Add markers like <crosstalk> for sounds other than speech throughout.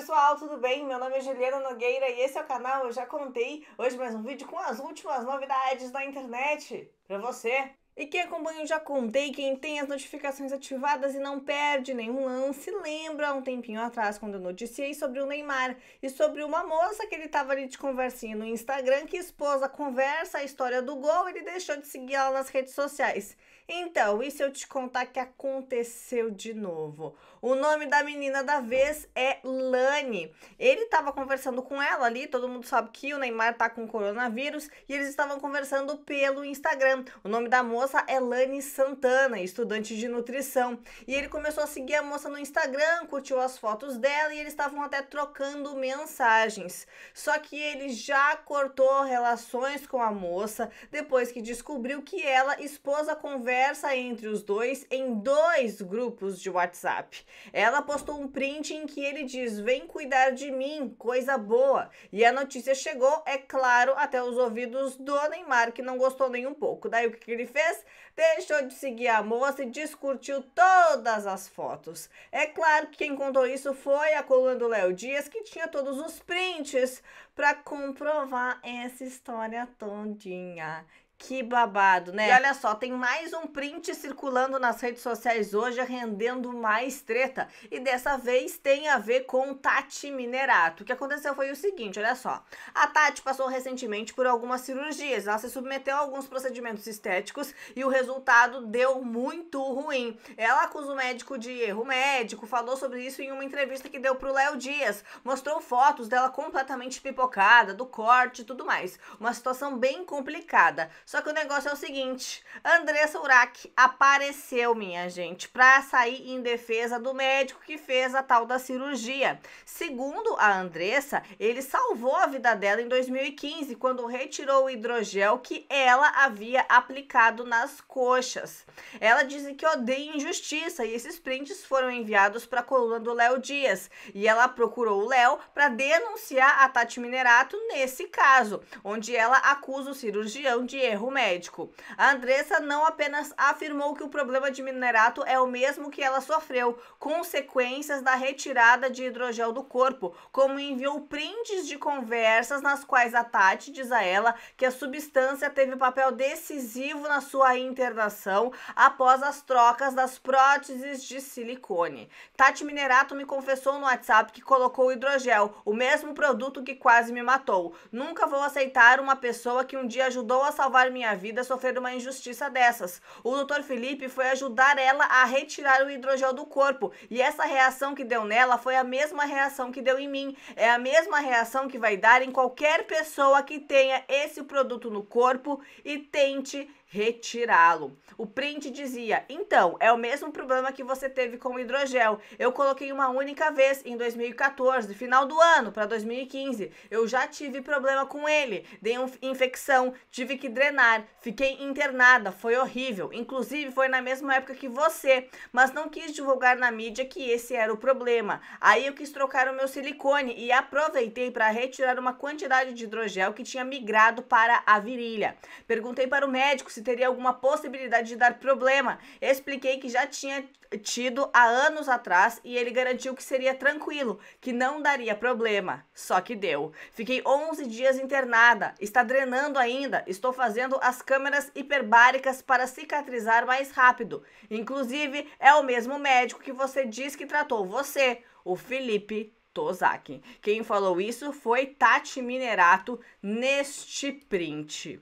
pessoal, tudo bem? Meu nome é Juliana Nogueira e esse é o canal Eu Já Contei. Hoje mais um vídeo com as últimas novidades da internet para você. E quem acompanha o Já Contei, quem tem as notificações ativadas e não perde nenhum lance, lembra um tempinho atrás quando eu noticiei sobre o Neymar e sobre uma moça que ele estava ali de conversinha no Instagram que expôs a conversa, a história do gol, ele deixou de seguir ela nas redes sociais. Então, e se eu te contar que aconteceu de novo? O nome da menina da vez é Lani. Ele estava conversando com ela ali, todo mundo sabe que o Neymar tá com coronavírus e eles estavam conversando pelo Instagram. O nome da moça é Lani Santana, estudante de nutrição. E ele começou a seguir a moça no Instagram, curtiu as fotos dela e eles estavam até trocando mensagens. Só que ele já cortou relações com a moça depois que descobriu que ela expôs a conversa entre os dois em dois grupos de WhatsApp. Ela postou um print em que ele diz: Vem cuidar de mim, coisa boa. E a notícia chegou, é claro, até os ouvidos do Neymar, que não gostou nem um pouco. Daí o que, que ele fez? Deixou de seguir a moça e descurtiu todas as fotos. É claro que quem contou isso foi a coluna do Léo Dias, que tinha todos os prints para comprovar essa história todinha. Que babado, né? E olha só, tem mais um print circulando nas redes sociais hoje, rendendo mais treta. E dessa vez tem a ver com Tati Minerato. O que aconteceu foi o seguinte, olha só. A Tati passou recentemente por algumas cirurgias. Ela se submeteu a alguns procedimentos estéticos e o resultado deu muito ruim. Ela acusa o médico de erro médico, falou sobre isso em uma entrevista que deu pro Léo Dias. Mostrou fotos dela completamente pipocada, do corte e tudo mais. Uma situação bem complicada. Só que o negócio é o seguinte: Andressa Urac apareceu, minha gente, para sair em defesa do médico que fez a tal da cirurgia. Segundo a Andressa, ele salvou a vida dela em 2015, quando retirou o hidrogel que ela havia aplicado nas coxas. Ela diz que odeia injustiça e esses prints foram enviados para a coluna do Léo Dias. E ela procurou o Léo para denunciar a Tati Minerato nesse caso, onde ela acusa o cirurgião de erro erro médico. A Andressa não apenas afirmou que o problema de minerato é o mesmo que ela sofreu, consequências da retirada de hidrogel do corpo, como enviou prints de conversas nas quais a Tati diz a ela que a substância teve papel decisivo na sua internação após as trocas das próteses de silicone. Tati Minerato me confessou no WhatsApp que colocou hidrogel, o mesmo produto que quase me matou. Nunca vou aceitar uma pessoa que um dia ajudou a salvar minha vida sofrer uma injustiça dessas. O doutor Felipe foi ajudar ela a retirar o hidrogel do corpo e essa reação que deu nela foi a mesma reação que deu em mim. É a mesma reação que vai dar em qualquer pessoa que tenha esse produto no corpo e tente retirá-lo. O print dizia: "Então, é o mesmo problema que você teve com o hidrogel. Eu coloquei uma única vez em 2014, final do ano para 2015. Eu já tive problema com ele. Dei uma infecção, tive que drenar, fiquei internada, foi horrível. Inclusive foi na mesma época que você, mas não quis divulgar na mídia que esse era o problema. Aí eu quis trocar o meu silicone e aproveitei para retirar uma quantidade de hidrogel que tinha migrado para a virilha. Perguntei para o médico se se teria alguma possibilidade de dar problema. Expliquei que já tinha tido há anos atrás e ele garantiu que seria tranquilo, que não daria problema. Só que deu. Fiquei 11 dias internada, está drenando ainda, estou fazendo as câmeras hiperbáricas para cicatrizar mais rápido. Inclusive, é o mesmo médico que você diz que tratou você, o Felipe Tozaki. Quem falou isso foi Tati Minerato neste print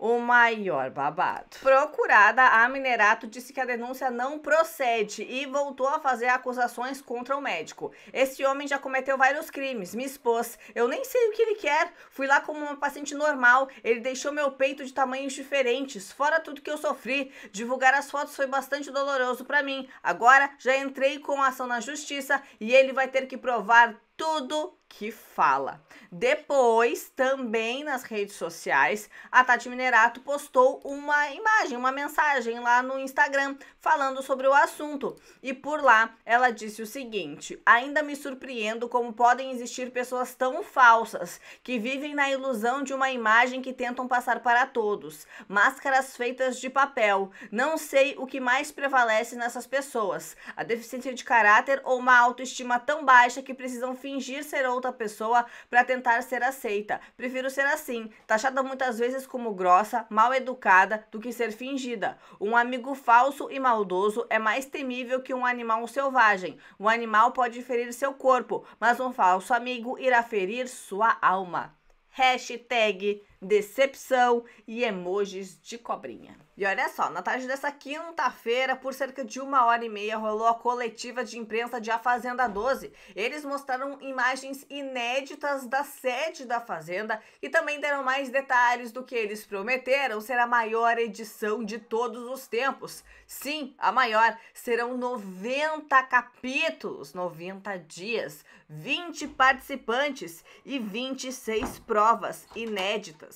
o maior babado. Procurada, a Minerato disse que a denúncia não procede e voltou a fazer acusações contra o médico. Esse homem já cometeu vários crimes, me expôs. Eu nem sei o que ele quer. Fui lá como uma paciente normal. Ele deixou meu peito de tamanhos diferentes, fora tudo que eu sofri. Divulgar as fotos foi bastante doloroso para mim. Agora já entrei com ação na justiça e ele vai ter que provar tudo que fala. Depois, também nas redes sociais, a Tati Minerato postou uma imagem, uma mensagem lá no Instagram falando sobre o assunto. E por lá ela disse o seguinte: "Ainda me surpreendo como podem existir pessoas tão falsas que vivem na ilusão de uma imagem que tentam passar para todos. Máscaras feitas de papel. Não sei o que mais prevalece nessas pessoas: a deficiência de caráter ou uma autoestima tão baixa que precisam fingir fingir ser outra pessoa para tentar ser aceita. Prefiro ser assim, taxada muitas vezes como grossa, mal educada, do que ser fingida. Um amigo falso e maldoso é mais temível que um animal selvagem. Um animal pode ferir seu corpo, mas um falso amigo irá ferir sua alma. Hashtag decepção e emojis de cobrinha. E olha só, na tarde dessa quinta-feira, por cerca de uma hora e meia, rolou a coletiva de imprensa de A Fazenda 12. Eles mostraram imagens inéditas da sede da Fazenda e também deram mais detalhes do que eles prometeram ser a maior edição de todos os tempos. Sim, a maior. Serão 90 capítulos, 90 dias, 20 participantes e 26 provas inéditas.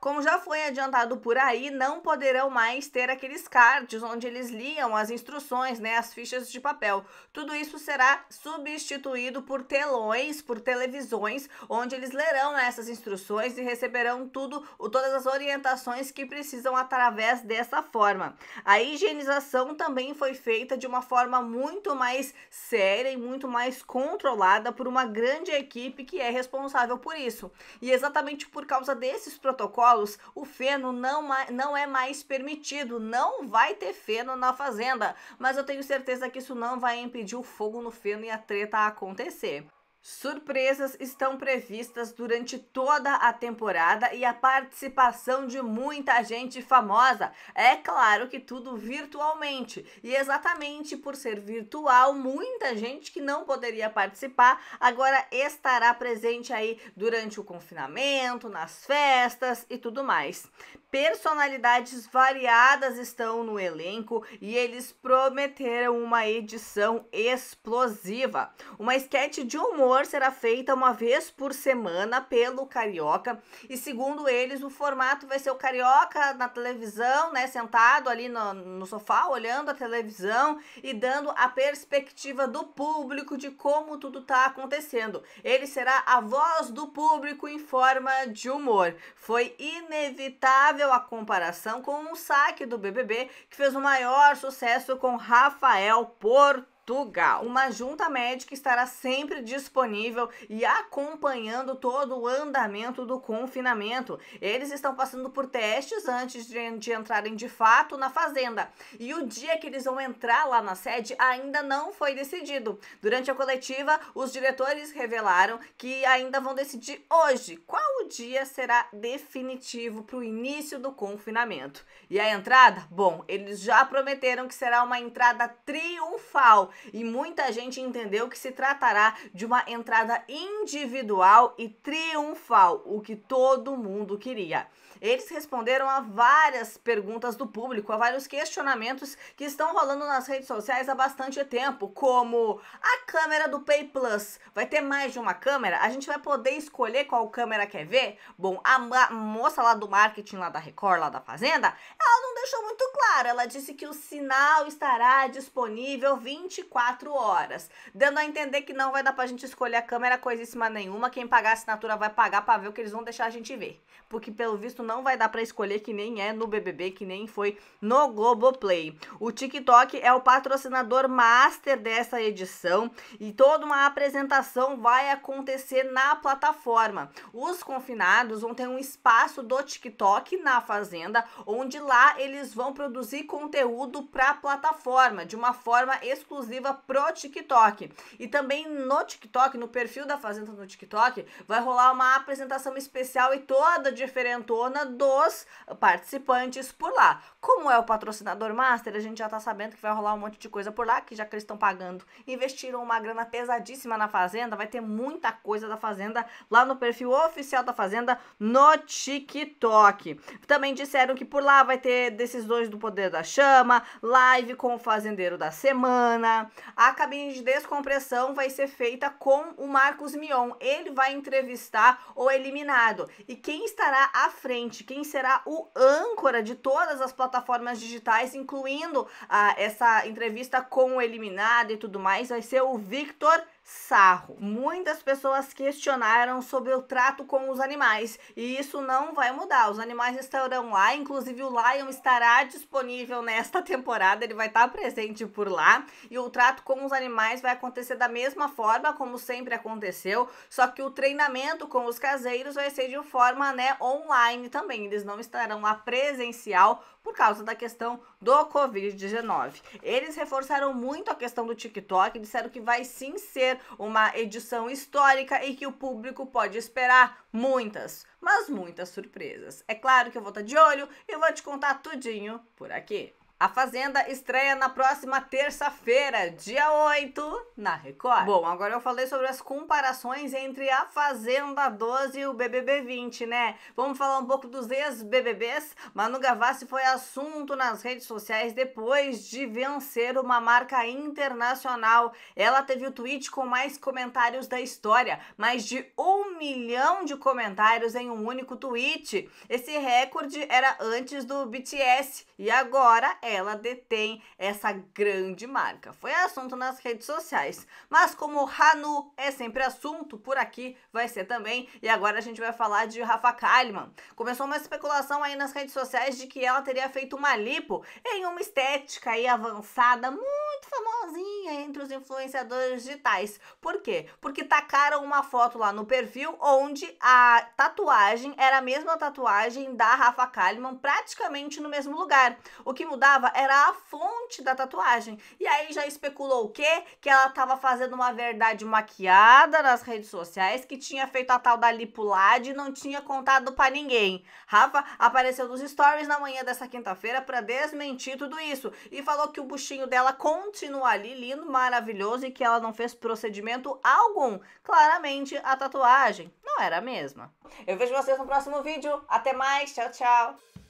Como já foi adiantado por aí, não poderão mais ter aqueles cards onde eles liam as instruções, né, as fichas de papel. Tudo isso será substituído por telões, por televisões, onde eles lerão essas instruções e receberão tudo, todas as orientações que precisam através dessa forma. A higienização também foi feita de uma forma muito mais séria e muito mais controlada por uma grande equipe que é responsável por isso. E exatamente por causa desses protocolos solos, o feno não, não é mais permitido, não vai ter feno na fazenda. Mas eu tenho certeza que isso não vai impedir o fogo no feno e a treta acontecer. Surpresas estão previstas durante toda a temporada e a participação de muita gente famosa. É claro que tudo virtualmente. E exatamente por ser virtual, muita gente que não poderia participar agora estará presente aí durante o confinamento, nas festas e tudo mais. Personalidades variadas estão no elenco e eles prometeram uma edição explosiva. Uma esquete de humor será feita uma vez por semana pelo Carioca e, segundo eles, o formato vai ser o Carioca na televisão, né, sentado ali no, no sofá, olhando a televisão e dando a perspectiva do público de como tudo está acontecendo. Ele será a voz do público em forma de humor. Foi inevitável a comparação com um saque do BBB que fez o maior sucesso com Rafael Porto. Portugal. Uma junta médica estará sempre disponível e acompanhando todo o andamento do confinamento. Eles estão passando por testes antes de, de entrarem de fato na fazenda. E o dia que eles vão entrar lá na sede ainda não foi decidido. Durante a coletiva, os diretores revelaram que ainda vão decidir hoje qual o dia será definitivo para o início do confinamento. E a entrada? Bom, eles já prometeram que será uma entrada triunfal e muita gente entendeu que se tratará de uma entrada individual e triunfal, o que todo mundo queria. Eles responderam a várias perguntas do público, a vários questionamentos que estão rolando nas redes sociais há bastante tempo, como a ah, câmera do Pay Plus vai ter mais de uma câmera? A gente vai poder escolher qual câmera quer ver? Bom, a, moça lá do marketing, lá da Record, lá da Fazenda, ela não deixou muito claro. Ela disse que o sinal estará disponível 24 horas, dando a entender que não vai dar pra gente escolher a câmera coisíssima nenhuma. Quem pagar a assinatura vai pagar pra ver o que eles vão deixar a gente ver. Porque, pelo visto, não vai dar pra escolher que nem é no BBB, que nem foi no Globoplay. O TikTok é o patrocinador master dessa edição e toda uma apresentação vai acontecer na plataforma. Os confinados vão ter um espaço do TikTok na fazenda, onde lá eles vão produzir conteúdo para a plataforma de uma forma exclusiva pro TikTok. E também no TikTok, no perfil da fazenda no TikTok, vai rolar uma apresentação especial e toda diferentona dos participantes por lá. Como é o patrocinador master, a gente já tá sabendo que vai rolar um monte de coisa por lá, que já que eles estão pagando, investiram uma grana pesadíssima na Fazenda. Vai ter muita coisa da Fazenda lá no perfil oficial da Fazenda no TikTok. Também disseram que por lá vai ter decisões do Poder da Chama, live com o Fazendeiro da Semana. A cabine de descompressão vai ser feita com o Marcos Mion. Ele vai entrevistar o eliminado. E quem estará à frente, quem será o âncora de todas as plataformas digitais, incluindo ah, essa entrevista com o eliminado e tudo mais, vai ser o Victor Sarro. Muitas pessoas questionaram sobre o trato com os animais e isso não vai mudar. Os animais estarão lá, inclusive o Lion estará disponível nesta <laughs> temporada, ele vai estar presente por lá e o trato com os animais vai acontecer da mesma forma como sempre aconteceu, só que o treinamento com os caseiros vai ser de forma, né, online também. Eles não estarão lá presencial por causa da questão do Covid-19. Eles reforçaram muito a questão do TikTok, disseram que vai sim ser uma edição histórica e que o público pode esperar muitas, mas muitas surpresas. É claro que eu vou estar tá de olho e vou te contar tudinho por aqui. A Fazenda estreia na próxima terça-feira, dia 8, na Record. Bom, agora eu falei sobre as comparações entre a Fazenda 12 e o BBB 20, né? Vamos falar um pouco dos ex-BBBs. Manu Gavassi foi assunto nas redes sociais depois de vencer uma marca internacional. Ela teve o tweet com mais comentários da história, mais de um milhão de comentários em um único tweet. Esse recorde era antes do BTS e agora é ela detém essa grande marca. Foi assunto nas redes sociais, mas como Hanu é sempre assunto, por aqui vai ser também. E agora a gente vai falar de Rafa Kalimann. Começou uma especulação aí nas redes sociais de que ela teria feito uma lipo em uma estética aí avançada, muito famosinha entre os influenciadores digitais. Por quê? Porque tacaram uma foto lá no perfil onde a tatuagem era a mesma tatuagem da Rafa Kalimann praticamente no mesmo lugar. O que mudava usava era a fonte da tatuagem. E aí já especulou o quê? Que ela estava fazendo uma verdade maquiada nas redes sociais, que tinha feito a tal da lipulade e não tinha contado para ninguém. Rafa apareceu nos stories na manhã dessa quinta-feira para desmentir tudo isso e falou que o buchinho dela continua ali lindo, maravilhoso e que ela não fez procedimento algum. Claramente a tatuagem não era a mesma. Eu vejo vocês no próximo vídeo. Até mais, tchau, tchau.